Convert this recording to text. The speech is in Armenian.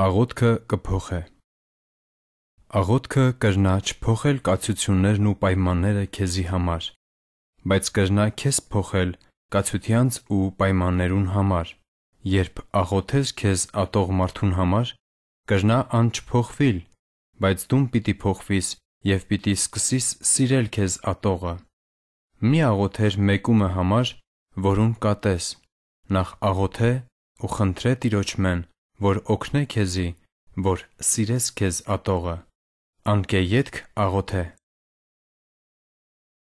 Աղոթքը կփոխե Աղոթքը կրնա չփոխել կացություններն ու պայմանները քեզի համար, բայց կրնա քեզ փոխել կացությանց ու պայմաններուն համար։ Երբ աղոթես քեզ ատող մարդուն համար, կրնա ան չփոխվիլ, բայց դու պիտի փոխվիս և պիտի սկսիս սիրել քեզ ատողը։ Մի աղոթեր մեկումը համար, որուն կատես, նախ աղոթե ու խնդրե Տիրոջ մեն որ օգնե քեզի, որ սիրես քեզ ատողը։ Անկե ետք աղոթե